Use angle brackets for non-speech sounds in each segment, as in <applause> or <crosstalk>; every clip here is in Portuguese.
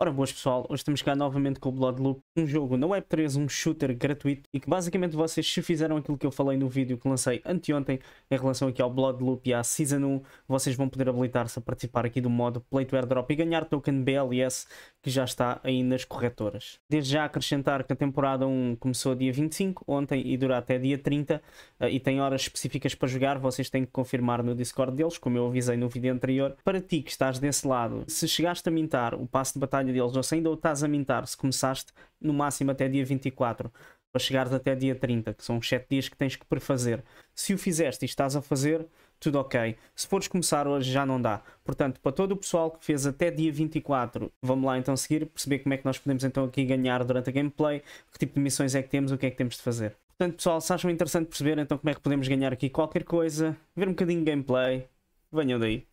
Ora boas pessoal, hoje estamos cá novamente com o Bloodloop, um jogo na Web3, um shooter gratuito e que basicamente vocês se fizeram aquilo que eu falei no vídeo que lancei anteontem em relação aqui ao Bloodloop e à Season 1, vocês vão poder habilitar-se a participar aqui do modo Play to Airdrop e ganhar token BLS que já está aí nas corretoras. Desde já acrescentar que a temporada 1 começou dia 25 ontem e dura até dia 30 eh, e tem horas específicas para jogar, vocês têm que confirmar no Discord deles, como eu avisei no vídeo anterior. Para ti que estás desse lado, se chegaste a mintar o passo de batalha calendário deles, ou se ainda o estás a mintar, se começaste no máximo até dia 24, para chegares até dia 30, que são os 7 dias que tens que prefazer. Se o fizeste e estás a fazer, tudo ok. Se fores começar hoje, já não dá. Portanto, para todo o pessoal que fez até dia 24, vamos lá então seguir, perceber como é que nós podemos então aqui ganhar durante a gameplay, que tipo de missões é que temos, o que é que temos de fazer. Portanto, pessoal, se acham interessante perceber então como é que podemos ganhar aqui qualquer coisa, ver um bocadinho de gameplay, venham daí.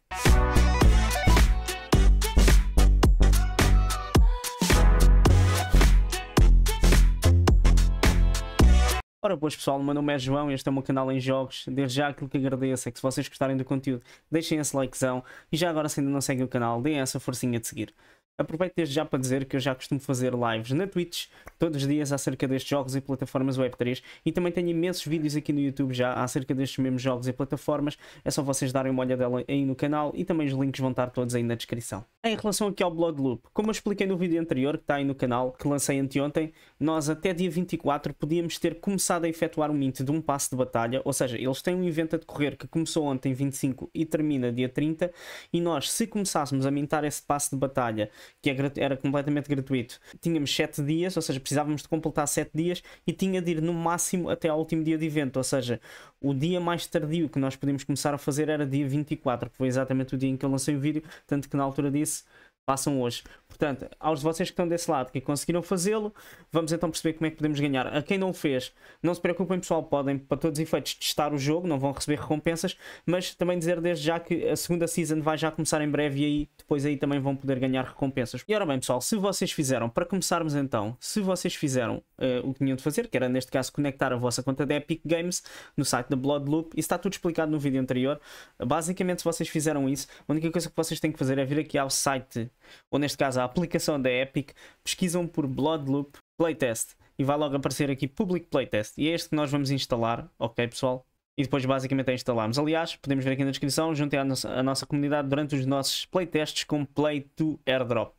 Ora, pois pessoal, o meu nome é João e este é o meu canal em jogos. Desde já aquilo que agradeço é que se vocês gostarem do conteúdo, deixem esse likezão e já agora se ainda não seguem o canal, deem essa forcinha de seguir. Aproveito desde já para dizer que eu já costumo fazer lives na Twitch todos os dias acerca destes jogos e plataformas Web3 e também tenho imensos vídeos aqui no YouTube já acerca destes mesmos jogos e plataformas. É só vocês darem uma olhada aí no canal e também os links vão estar todos aí na descrição. Em relação aqui ao Blood Loop, como eu expliquei no vídeo anterior, que está aí no canal, que lancei anteontem, nós até dia 24 podíamos ter começado a efetuar o um mint de um passo de batalha, ou seja, eles têm um evento a decorrer que começou ontem 25 e termina dia 30, e nós, se começássemos a mintar esse passo de batalha, que é era completamente gratuito, tínhamos 7 dias, ou seja, precisávamos de completar 7 dias, e tinha de ir no máximo até ao último dia de evento, ou seja, o dia mais tardio que nós podíamos começar a fazer era dia 24, que foi exatamente o dia em que eu lancei o vídeo, tanto que na altura disse isso façam hoje. Portanto, aos de vocês que estão desse lado, que conseguiram fazê-lo, vamos então perceber como é que podemos ganhar. A quem não o fez, não se preocupem, pessoal, podem, para todos os efeitos, testar o jogo, não vão receber recompensas, mas também dizer desde já que a segunda season vai já começar em breve e aí depois aí também vão poder ganhar recompensas. E ora bem, pessoal, se vocês fizeram, para começarmos então, se vocês fizeram uh, o que tinham de fazer, que era neste caso conectar a vossa conta da Epic Games no site da Bloodloop. Isso está tudo explicado no vídeo anterior. Basicamente, se vocês fizeram isso, a única coisa que vocês têm que fazer é vir aqui ao site, ou neste caso à aplicação da Epic, pesquisam por Bloodloop Playtest e vai logo aparecer aqui Public Playtest. E é este que nós vamos instalar, ok pessoal? e depois basicamente é instalarmos. Aliás, podemos ver aqui na descrição, juntem a nossa, nossa comunidade durante os nossos playtests com Play to Airdrop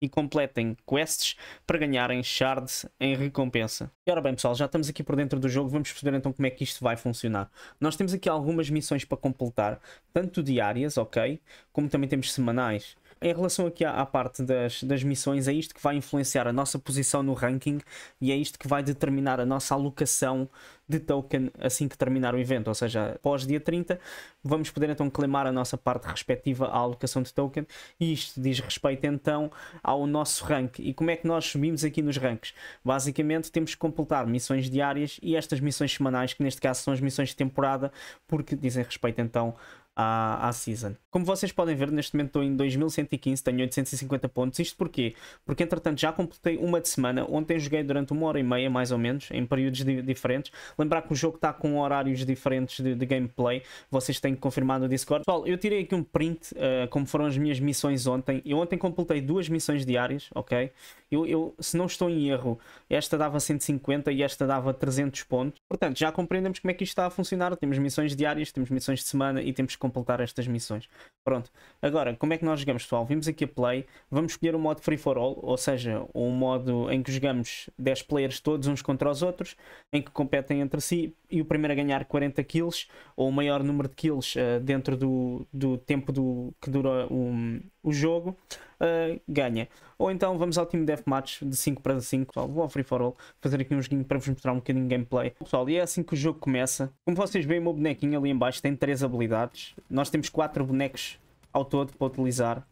e completem quests para ganharem shards em recompensa. E ora bem pessoal, já estamos aqui por dentro do jogo, vamos perceber então como é que isto vai funcionar. Nós temos aqui algumas missões para completar, tanto diárias, ok, como também temos semanais. Em relação aqui à, à parte das, das missões, é isto que vai influenciar a nossa posição no ranking e é isto que vai determinar a nossa alocação de token assim que terminar o evento, ou seja, após dia 30, vamos poder então clamar a nossa parte respectiva à alocação de token e isto diz respeito então ao nosso rank. E como é que nós subimos aqui nos ranks? Basicamente temos que completar missões diárias e estas missões semanais, que neste caso são as missões de temporada, porque dizem respeito então à, à season. Como vocês podem ver, neste momento estou em 2115, tenho 850 pontos. Isto porquê? Porque entretanto já completei uma de semana. Ontem joguei durante uma hora e meia, mais ou menos, em períodos di diferentes. Lembrar que o jogo está com horários diferentes de, de, gameplay. Vocês têm que confirmar no Discord. Pessoal, eu tirei aqui um print, uh, como foram as minhas missões ontem. Eu ontem completei duas missões diárias, ok? Eu, eu, se não estou em erro, esta dava 150 e esta dava 300 pontos. Portanto, já compreendemos como é que isto está a funcionar. Temos missões diárias, temos missões de semana e temos que completar estas missões. Pronto. Agora, como é que nós jogamos, pessoal? Vimos aqui a play. Vamos escolher o modo free for all, ou seja, um modo em que jogamos 10 players todos uns contra os outros, em que competem entre si e o primeiro a ganhar 40 kills ou o maior número de kills uh, dentro do, do tempo do, que dura o, o jogo uh, ganha. Ou então vamos ao time Deathmatch de 5 para 5, Vou ao Free For All fazer aqui um joguinho para vos mostrar um bocadinho de gameplay. Pessoal, e é assim que o jogo começa. Como vocês veem, o meu bonequinho ali embaixo tem 3 habilidades. Nós temos 4 bonecos ao todo para utilizar.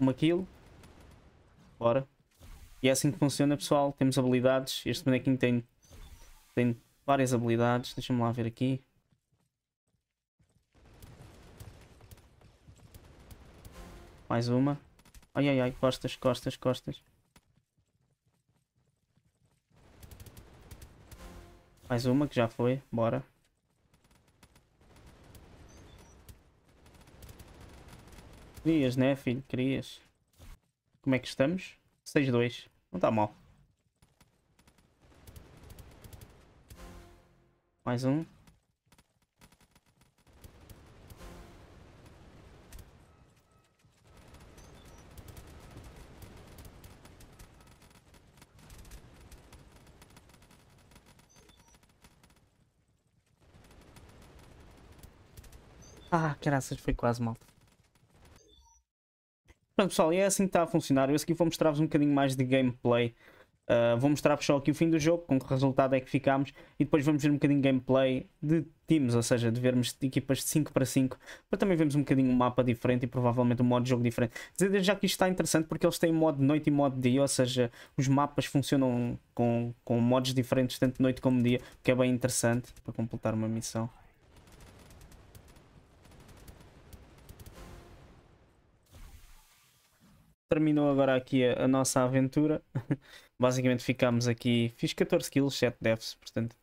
Uma kill. Bora. E é assim que funciona, pessoal. Temos habilidades. Este bonequinho tem, tem várias habilidades. Deixa-me lá ver aqui. Mais uma. Ai, ai, ai. Costas, costas, costas. Mais uma que já foi. Bora. Querias, né, filho? Querias. Como é que estamos? 6-2. Não está mal. Mais um. Ah, graças, foi quase mal. Pronto pessoal, e é assim que está a funcionar. Eu aqui vou mostrar-vos um bocadinho mais de gameplay. Uh, vou mostrar-vos só aqui o fim do jogo, com que resultado é que ficámos. E depois vamos ver um bocadinho de gameplay de times, ou seja, de vermos equipas de 5 para 5. Para também vermos um bocadinho um mapa diferente e provavelmente um modo de jogo diferente. Dizer já que isto está interessante porque eles têm modo de noite e modo de dia, ou seja, os mapas funcionam com, com modos diferentes, tanto de noite como de dia, que é bem interessante para completar uma missão. terminou agora aqui a, a nossa aventura. <laughs> Basicamente ficámos aqui, fiz 14 kills, 7 deaths, portanto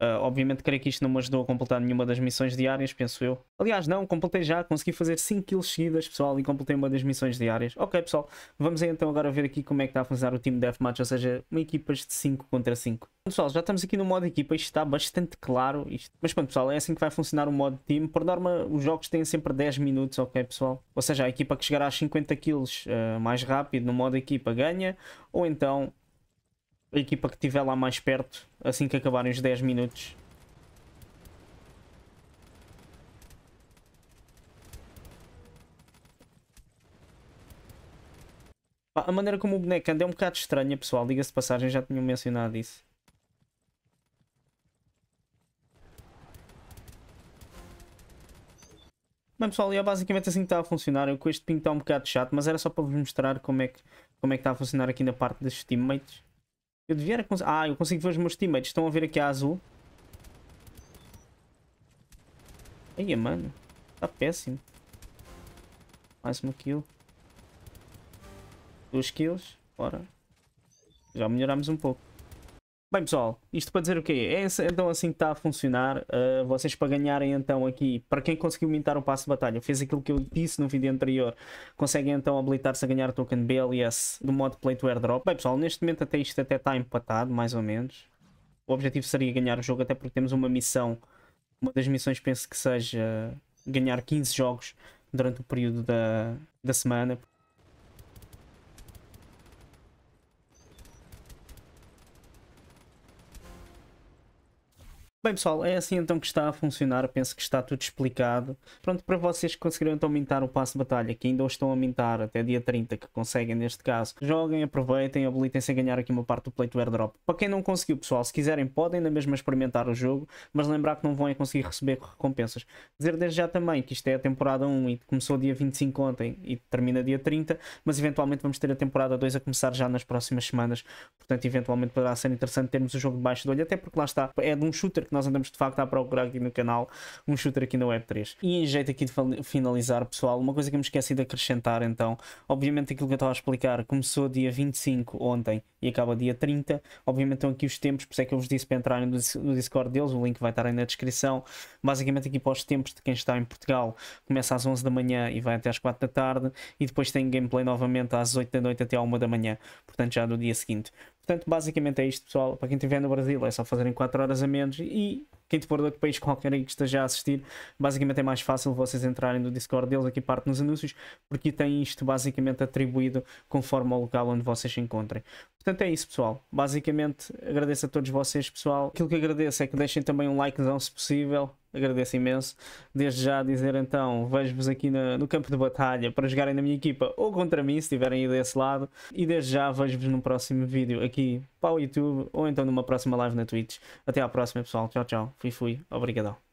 Uh, obviamente creio que isto não me ajudou a completar nenhuma das missões diárias, penso eu. Aliás, não, completei já, consegui fazer 5 kills seguidas, pessoal, e completei uma das missões diárias. Ok, pessoal, vamos então agora ver aqui como é que está a funcionar o time Deathmatch, ou seja, uma equipa de 5 contra 5. Então, pessoal, já estamos aqui no modo equipa, isto está bastante claro. Isto. Mas pronto, pessoal, é assim que vai funcionar o modo time. Por norma, os jogos têm sempre 10 minutos, ok, pessoal? Ou seja, a equipa que chegará a 50 kills uh, mais rápido no modo equipa ganha, ou então a equipa que estiver lá mais perto, assim que acabarem os 10 minutos. A maneira como o boneco anda é um bocado estranha, pessoal. Diga-se de passagem, já tinham mencionado isso. Bem pessoal, é basicamente assim que está a funcionar. Eu com este ping está um bocado chato, mas era só para vos mostrar como é que, como é que está a funcionar aqui na parte dos teammates. Eu devia era cons... Ah, eu consigo ver os meus teammates. Estão a ver aqui a azul. Eia, mano. Está péssimo. Mais uma kill. Duas kills. Bora. Já melhoramos um pouco. Bem pessoal, isto para dizer o quê? É então assim que está a funcionar. Uh, vocês para ganharem então aqui, para quem conseguiu aumentar o passo de batalha, fez aquilo que eu disse no vídeo anterior, conseguem então habilitar-se a ganhar token BLS do modo play to airdrop. Bem pessoal, neste momento até isto até está empatado, mais ou menos. O objetivo seria ganhar o jogo, até porque temos uma missão, uma das missões penso que seja ganhar 15 jogos durante o período da, da semana. Bem pessoal, é assim então que está a funcionar, penso que está tudo explicado. Pronto, para vocês que conseguiram então aumentar o passo de batalha, que ainda estão a aumentar até dia 30, que conseguem neste caso, joguem, aproveitem, habilitem-se a ganhar aqui uma parte do Play do airdrop. Para quem não conseguiu pessoal, se quiserem podem ainda mesma experimentar o jogo, mas lembrar que não vão é conseguir receber recompensas. Dizer desde já também que isto é a temporada 1 e começou dia 25 ontem e termina dia 30, mas eventualmente vamos ter a temporada 2 a começar já nas próximas semanas, portanto eventualmente poderá ser interessante termos o jogo debaixo do olho, até porque lá está, é de um shooter que nós andamos de facto a procurar aqui no canal um shooter aqui na Web3. E em jeito aqui de finalizar, pessoal, uma coisa que me esqueci de acrescentar então, obviamente aquilo que eu estava a explicar começou dia 25 ontem e acaba dia 30. Obviamente estão aqui os tempos, por isso é que eu vos disse para entrarem no Discord deles, o link vai estar aí na descrição. Basicamente aqui para os tempos de quem está em Portugal, começa às 11 da manhã e vai até às 4 da tarde e depois tem gameplay novamente às 8 da noite até à 1 da manhã, portanto já no dia seguinte. Portanto, basicamente é isto pessoal, para quem estiver no Brasil é só fazerem 4 horas a menos e quem te for do outro país <laughs> qualquer aí que esteja a assistir, basicamente é mais fácil vocês entrarem no Discord deles, aqui parte nos anúncios, porque tem isto basicamente atribuído conforme o local onde vocês se encontrem. Portanto, é isso, pessoal. Basicamente, agradeço a todos vocês, pessoal. Aquilo que agradeço é que deixem também um likezão, se possível agradeço imenso. Desde já dizer então, vejo-vos aqui na, no campo de batalha para jogarem na minha equipa ou contra mim, se estiverem aí desse lado. E desde já vejo-vos no próximo vídeo aqui para o YouTube ou então numa próxima live na Twitch. Até à próxima, pessoal. Tchau, tchau. Fui, fui. Obrigadão.